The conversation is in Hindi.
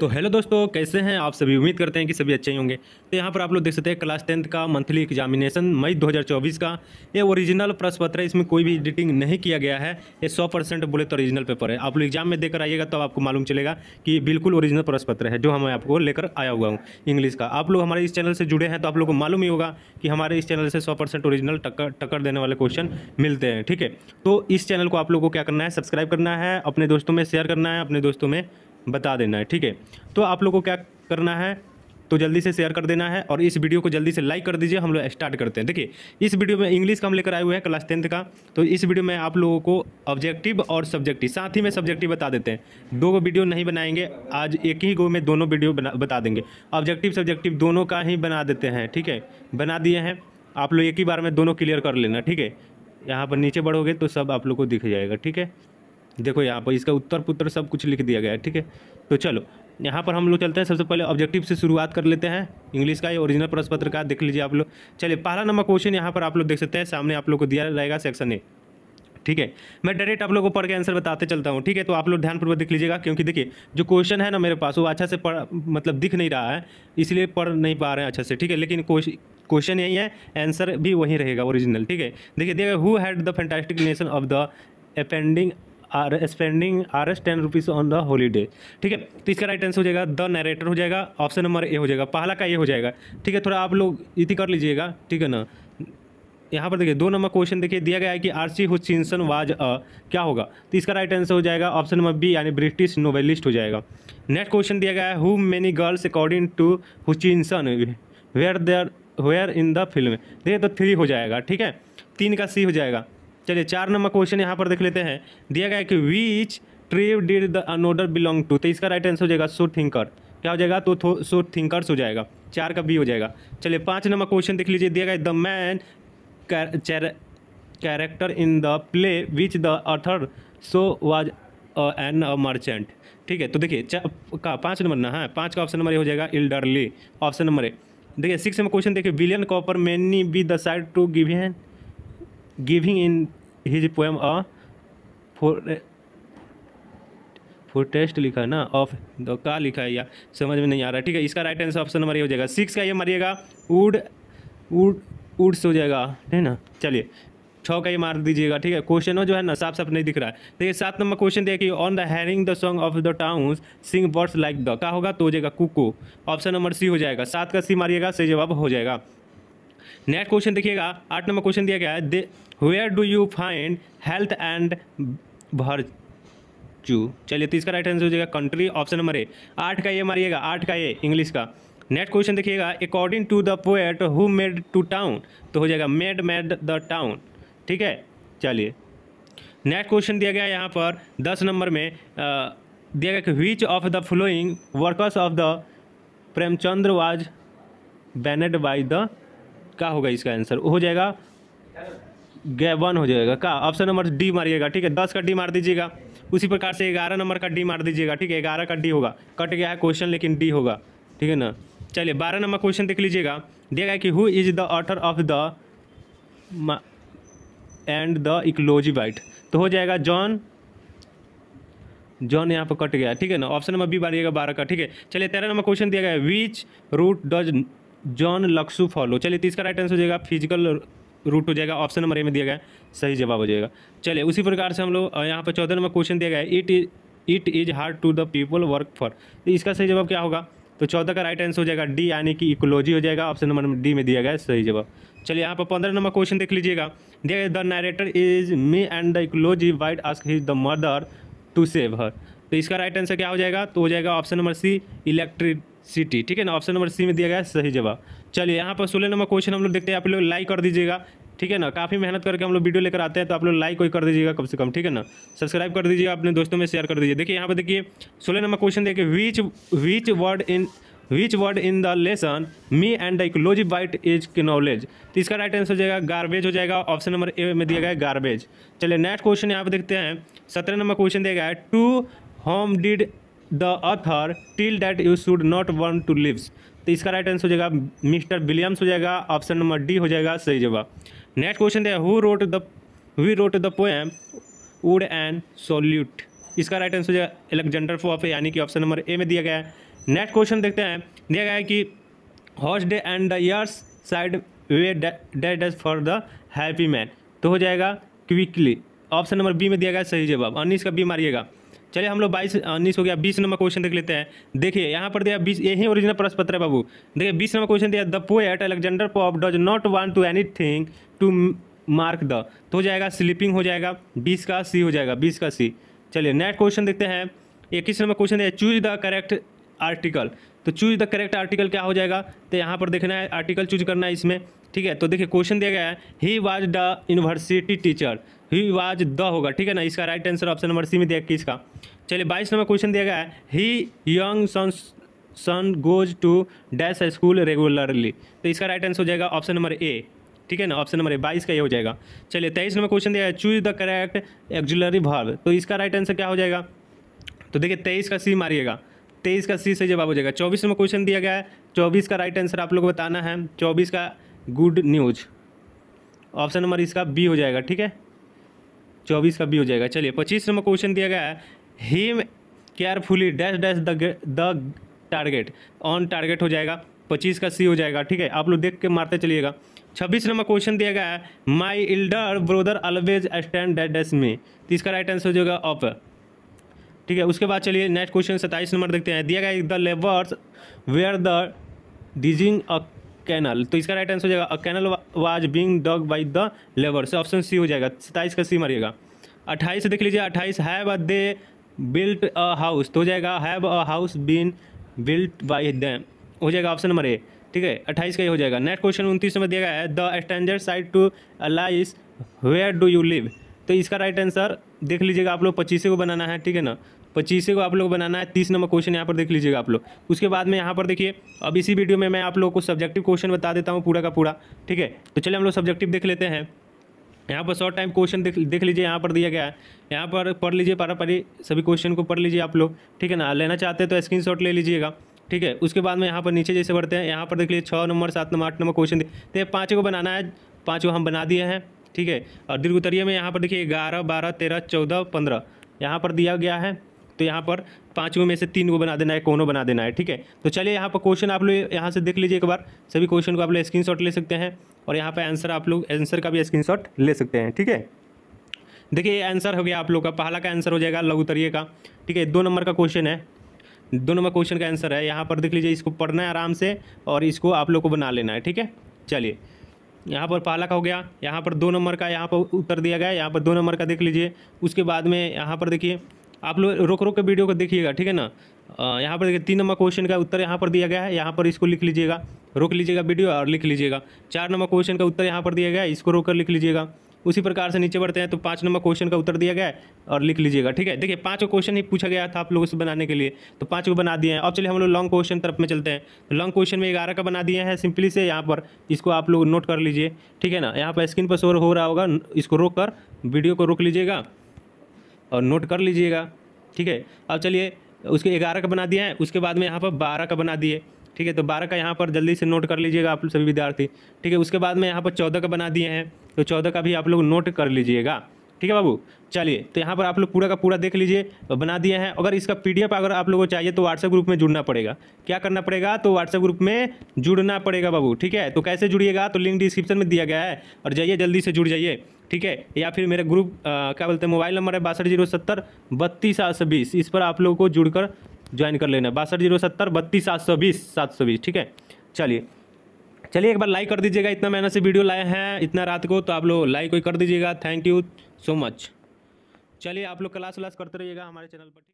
तो हेलो दोस्तों कैसे हैं आप सभी उम्मीद करते हैं कि सभी अच्छे ही होंगे तो यहाँ पर आप लोग देख सकते हैं क्लास टेंथ का मंथली एग्जामिनेशन मई 2024 का ये ओरिजिनल प्रश्न पत्र है इसमें कोई भी एडिटिंग नहीं किया गया है ये 100 परसेंट बोले तो ओरिजिनल पेपर है आप लोग एग्जाम में देकर आइएगा तो आपको मालूम चलेगा कि बिल्कुल ओरिजिनल प्रश्न पत्र है जो हमें आपको लेकर आया हुआ हूँ इंग्लिश का आप लोग हमारे इस चैनल से जुड़े हैं तो आप लोग को मालूम ही होगा कि हमारे इस चैनल से सौ परसेंट ओरिजिनल टक्कर टक्कर देने वाले क्वेश्चन मिलते हैं ठीक है तो इस चैनल को आप लोग को क्या करना है सब्सक्राइब करना है अपने दोस्तों में शेयर करना है अपने दोस्तों में बता देना है ठीक है तो आप लोग को क्या करना है तो जल्दी से शेयर कर देना है और इस वीडियो को जल्दी से लाइक कर दीजिए हम लोग स्टार्ट करते हैं देखिए इस वीडियो में इंग्लिश का हम लेकर आए हुए हैं क्लास टेंथ का तो इस वीडियो में आप लोगों को ऑब्जेक्टिव और सब्जेक्टिव साथ ही में सब्जेक्टिव बता देते हैं दो वीडियो नहीं बनाएंगे आज एक ही गो में दोनों वीडियो बता देंगे ऑब्जेक्टिव सब्जेक्टिव दोनों का ही बना देते हैं ठीक है बना दिए हैं आप लोग एक ही बार में दोनों क्लियर कर लेना ठीक है यहाँ पर नीचे बढ़ोगे तो सब आप लोग को दिख जाएगा ठीक है देखो यहाँ पर इसका उत्तर पुत्र सब कुछ लिख दिया गया है ठीक है तो चलो यहाँ पर हम लोग चलते हैं सबसे पहले ऑब्जेक्टिव से शुरुआत कर लेते हैं इंग्लिश का ये ओरिजिनल प्रश्न पत्र का देख लीजिए आप लोग चलिए पहला नंबर क्वेश्चन यहाँ पर आप लोग देख सकते हैं सामने आप लोग को दिया रहेगा सेक्शन ए ठीक है मैं डायरेक्ट आप लोगों को पढ़ के आंसर बताते चलता हूँ ठीक है तो आप लोग ध्यानपूर्वक देख लीजिएगा क्योंकि देखिए जो क्वेश्चन है ना मेरे पास वो अच्छा से पढ़ मतलब दिख नहीं रहा है इसलिए पढ़ नहीं पा रहे हैं अच्छा से ठीक है लेकिन क्वेश्चन यही है आंसर भी वही रहेगा ओरिजिनल ठीक है देखिए देखिए who had the fantastic nation of the appending or spending R S ten rupees on the holiday ठीक है तो इसका राइट आंसर हो जाएगा द नरेटर हो जाएगा ऑप्शन नंबर ए हो जाएगा पहला का ये हो जाएगा ठीक है थोड़ा आप लोग इति कर लीजिएगा ठीक है ना यहाँ पर देखिए दो नंबर क्वेश्चन देखिए दिया गया है कि आर सी हुचिनसन वाज अ क्या होगा तो इसका राइट आंसर हो जाएगा ऑप्शन नंबर बी यानी ब्रिटिश नोवेलिस्ट हो जाएगा नेक्स्ट क्वेश्चन दिया गया है who many girls according to Hutchinson were there were in the film देखिए तो थ्री हो जाएगा ठीक है तीन का सी हो जाएगा चलिए चार नंबर क्वेश्चन यहाँ पर देख लेते हैं दिया गया है कि which tree did the another belong to तो इसका राइट आंसर हो जाएगा सो थिंकर क्या हो जाएगा तो सो थिंकर्स हो जाएगा चार का बी हो जाएगा चलिए पाँच नंबर क्वेश्चन देख लीजिए दिया गया the man character in the play which the author so was an a merchant ठीक है तो देखिए का पाँच नंबर ना है हाँ, पाँच का ऑप्शन नंबर ये हो जाएगा इल्डरली ऑप्शन नंबर ए देखिए सिक्स नंबर क्वेश्चन देखिए William Cowper many be the side to give giving in his poem a forest लिखा है ना ऑफ द का लिखा है या समझ में नहीं आ रहा ठीक है इसका राइट आंसर ऑप्शन नंबर ये हो जाएगा सिक्स का ये मारिएगा वुड वुड वुड्स हो जाएगा है ना चलिए छः का ये मार दीजिएगा ठीक है क्वेश्चन जो है ना साफ साफ नहीं दिख रहा है देखिए सात नंबर क्वेश्चन देखिए on the hearing the song of the town sing birds like the का होगा तो हो जाएगा कुको ऑप्शन नंबर सी हो जाएगा सात का सी मारिएगा सही जवाब हो जाएगा नेक्स्ट क्वेश्चन देखिएगा आठ नंबर क्वेश्चन दिया गया है where do you find health and चू चलिए तीसरा राइट आंसर हो जाएगा कंट्री ऑप्शन नंबर ए आठ का ये मारिएगा आठ का ये इंग्लिश का नेक्स्ट क्वेश्चन देखिएगा according to the poet who made to town तो हो जाएगा मेड मेड द टाउन ठीक है चलिए नेक्स्ट क्वेश्चन दिया गया यहाँ पर दस नंबर में आ, दिया गया कि which of the following workers of the Premchandra was banned by the क्या होगा इसका आंसर हो जाएगा वन हो जाएगा का ऑप्शन नंबर डी मारिएगा ठीक है दस का डी मार दीजिएगा उसी प्रकार से ग्यारह नंबर का डी मार दीजिएगा ठीक है ग्यारह का डी होगा कट गया है क्वेश्चन लेकिन डी होगा ठीक है ना चलिए बारह नंबर क्वेश्चन देख लीजिएगा दिया गया कि who is the author of the and the ecology bite तो हो जाएगा जॉन जॉन यहाँ पर कट गया ठीक है ना ऑप्शन नंबर बी मारिएगा बारह का ठीक है चलिए तेरह नंबर क्वेश्चन दिया गया विच रूट डज जॉन लक्सू फॉलो चलिए तो इसका राइट आंसर हो जाएगा फिजिकल रूट हो जाएगा ऑप्शन नंबर ए में दिया गया सही जवाब हो जाएगा चलिए उसी प्रकार से हम लोग यहाँ पर चौदह नंबर क्वेश्चन दिया गया है it is it is hard to the people work for तो इसका सही जवाब क्या होगा तो चौदह का राइट आंसर हो जाएगा डी यानी कि इकोलॉजी हो जाएगा ऑप्शन नंबर डी में दिया गया सही जवाब चलिए यहाँ पर पंद्रह नंबर क्वेश्चन देख लीजिएगा दिया गया the narrator is me and the ecology white ask his the mother to save her तो इसका राइट आंसर क्या हो जाएगा तो हो जाएगा option number C electricity ठीक है ना ऑप्शन नंबर सी में दिया गया है सही जवाब चलिए यहाँ पर सोलह नंबर क्वेश्चन हम लोग देखते हैं आप लोग लाइक कर दीजिएगा ठीक है ना काफ़ी मेहनत करके हम लोग वीडियो लेकर आते हैं तो आप लोग लाइक कोई कर दीजिएगा कम से कम ठीक है ना सब्सक्राइब कर दीजिएगा अपने दोस्तों में शेयर कर दीजिए देखिए यहाँ पर देखिए सोलह नंबर क्वेश्चन देखिए which which word in which word in the lesson me and the ecology bite is के नॉलेज तो इसका राइट आंसर हो जाएगा गार्बेज हो जाएगा ऑप्शन नंबर ए में दिया गया गार्बेज चलिए नेक्स्ट क्वेश्चन यहाँ पर देखते हैं सत्रह नंबर क्वेश्चन दिया गया है to home did the author till that you should not warn to lives तो इसका राइट आंसर हो जाएगा मिस्टर विलियम्स हो जाएगा ऑप्शन नंबर डी हो जाएगा सही जवाब नेक्स्ट क्वेश्चन है who wrote the we wrote the poem would and solitude इसका राइट आंसर हो जाएगा एलेक्जेंडर फॉफ यानी कि ऑप्शन नंबर ए में दिया गया है नेक्स्ट क्वेश्चन देखते हैं दिया गया है कि horse day and the years side way date does for the happy man तो हो जाएगा क्विकली ऑप्शन नंबर बी में दिया गया सही जवाब अनिश इसका बी मारिएगा चलिए हम लोग बाईस उन्नीस हो गया बीस नंबर क्वेश्चन देख लेते हैं देखिए यहाँ पर दिया बीस यही ओरिजिनल प्रश्न पत्र है बाबू देखिए बीस नंबर क्वेश्चन दिया the poet Alexander Pope does not want to anything to mark the तो हो जाएगा स्लीपिंग हो जाएगा बीस का सी हो जाएगा बीस का सी चलिए नेक्स्ट क्वेश्चन देखते हैं इक्कीस नंबर क्वेश्चन दिया चूज द करेक्ट आर्टिकल तो चूज द करेक्ट आर्टिकल क्या हो जाएगा तो यहाँ पर देखना है आर्टिकल चूज करना है इसमें ठीक है तो देखिए क्वेश्चन दिया गया है he was the university teacher he was the होगा ठीक है ना इसका right answer option number C में दिया किसका चलिए बाईस नंबर क्वेश्चन दिया गया है he young son son goes to dash school regularly तो इसका राइट आंसर हो जाएगा ऑप्शन नंबर ए ठीक है ना ऑप्शन नंबर ए बाईस का ये हो जाएगा चलिए तेईस नंबर क्वेश्चन दिया है choose the correct auxiliary verb तो इसका राइट आंसर क्या हो जाएगा तो देखिए तेईस का सी मारिएगा तेईस का सी से जवाब हो जाएगा चौबीस नंबर क्वेश्चन दिया गया है चौबीस का राइट आंसर आप लोग को बताना है चौबीस का गुड न्यूज ऑप्शन नंबर इसका बी हो जाएगा ठीक है चौबीस का बी हो जाएगा चलिए पच्चीस नंबर क्वेश्चन दिया गया है him carefully dash dash the target on target हो जाएगा पच्चीस का सी हो जाएगा ठीक है आप लोग देख के मारते चलिएगा छब्बीस नंबर क्वेश्चन दिया गया है my elder brother always stand that dash me तो इसका राइट आंसर हो जाएगा ऑप ठीक है उसके बाद चलिए नेक्स्ट क्वेश्चन सत्ताईस नंबर देखते हैं दिया गया the labours were the digging a canal तो इसका राइट आंसर हो जाएगा a canal was being dug by the labour से ऑप्शन सी हो जाएगा सताइस का सी मरिएगा अट्ठाईस देख लीजिए अट्ठाईस have a they built a house तो हो जाएगा have a house been built by them हो जाएगा ऑप्शन नंबर ए ठीक है अट्ठाईस का ही हो जाएगा नेक्स्ट क्वेश्चन उनतीस में दिया गया है the standard side to Alice where do you live तो इसका राइट आंसर देख लीजिएगा आप लोग पच्चीसे को बनाना है ठीक है ना पच्चीसे को आप लोग बनाना है तीस नंबर क्वेश्चन यहाँ पर देख लीजिएगा आप लोग उसके बाद में यहाँ पर देखिए अब इसी वीडियो में मैं आप लोग को सब्जेक्टिव क्वेश्चन बता देता हूँ पूरा का पूरा ठीक है तो चलिए हम लोग सब्जेक्टिव देख लेते हैं यहाँ पर शॉर्ट टाइम क्वेश्चन देख देख लीजिए यहाँ पर दिया गया है यहाँ पर पढ़ लीजिए पारा पारी सभी क्वेश्चन को पढ़ लीजिए आप लोग ठीक है ना लेना चाहते हैं तो स्क्रीन शॉट ले लीजिएगा ठीक है उसके बाद में यहाँ पर नीचे जैसे बढ़ते हैं यहाँ पर देख लीजिए छः नंबर सात नंबर आठ नंबर क्वेश्चन तो पाँच को बनाना है पाँच को हम बना दिए हैं ठीक है और दीर्घ उत्तरीय में यहाँ पर देखिए ग्यारह बारह तेरह चौदह पंद्रह यहाँ पर दिया गया है तो यहाँ पर पाँचवें में से तीन को बना देना है कोनों बना देना है ठीक है तो चलिए यहाँ पर क्वेश्चन आप लोग यहाँ से देख लीजिए एक बार सभी क्वेश्चन को आप लोग स्क्रीन ले सकते हैं और यहाँ पर आंसर आप लोग आंसर का भी स्क्रीन ले सकते हैं ठीक है देखिए ये आंसर हो गया आप लोग का पहला का आंसर हो जाएगा लघु उत्तरीय का ठीक है दो नंबर का क्वेश्चन है दो नंबर क्वेश्चन का आंसर है यहाँ पर देख लीजिए इसको पढ़ना है आराम से और इसको आप लोग को बना लेना है ठीक है चलिए यहाँ पर पालक हो गया यहाँ पर दो नंबर का यहाँ पर उत्तर दिया गया यहाँ पर दो नंबर का देख लीजिए उसके बाद में यहाँ पर देखिए आप लोग रोक रोक के वीडियो को देखिएगा ठीक है ना यहाँ पर देखिए तीन नंबर क्वेश्चन का उत्तर यहाँ पर दिया गया है यहाँ पर इसको लिख लीजिएगा रोक लीजिएगा वीडियो और लिख लीजिएगा चार नंबर क्वेश्चन का उत्तर यहाँ पर दिया गया है इसको रोक कर लिख लीजिएगा उसी प्रकार से नीचे बढ़ते हैं तो पाँच नंबर क्वेश्चन का उत्तर दिया गया है और लिख लीजिएगा ठीक है देखिए पाँच क्वेश्चन ही पूछा गया था आप लोगों से बनाने के लिए तो पाँच को बना दिए हैं अब चलिए हम लोग लॉन्ग क्वेश्चन तरफ में चलते हैं तो लॉन्ग क्वेश्चन में ग्यारह का बना दिए हैं सिंपली से यहाँ पर इसको आप लोग नोट कर लीजिए ठीक है ना यहाँ पर स्क्रीन पर शोर हो रहा होगा इसको रोक कर वीडियो को रोक लीजिएगा और नोट कर लीजिएगा ठीक है अब चलिए उसके ग्यारह का बना दिया है उसके बाद में यहाँ पर बारह का बना दिए ठीक है तो बारह का यहाँ पर जल्दी से नोट कर लीजिएगा आप सभी विद्यार्थी ठीक है उसके बाद में यहाँ पर चौदह का बना दिए हैं तो चौदह का भी आप लोग नोट कर लीजिएगा ठीक है बाबू चलिए तो यहाँ पर आप लोग पूरा का पूरा देख लीजिए बना दिया है अगर इसका पीडीएफ अगर आप लोगों को चाहिए तो व्हाट्सएप ग्रुप में जुड़ना पड़ेगा क्या करना पड़ेगा तो व्हाट्सएप ग्रुप में जुड़ना पड़ेगा बाबू ठीक है तो कैसे जुड़िएगा तो लिंक डिस्क्रिप्शन में दिया गया है और जाइए जल्दी से जुड़ जाइए ठीक है या फिर मेरे ग्रुप क्या बोलते हैं मोबाइल नंबर है बासठ जीरो सत्तर बत्तीस सात सौ बीस इस पर आप लोगों को जुड़कर ज्वाइन कर लेना बासठ जीरो सत्तर बत्तीस सात सौ बीस सात सौ बीस ठीक है चलिए चलिए एक बार लाइक कर दीजिएगा इतना मेहनत से वीडियो लाए हैं इतना रात को तो आप लोग लाइक कोई कर दीजिएगा थैंक यू सो मच चलिए आप लोग क्लास व्लास करते रहिएगा हमारे चैनल पर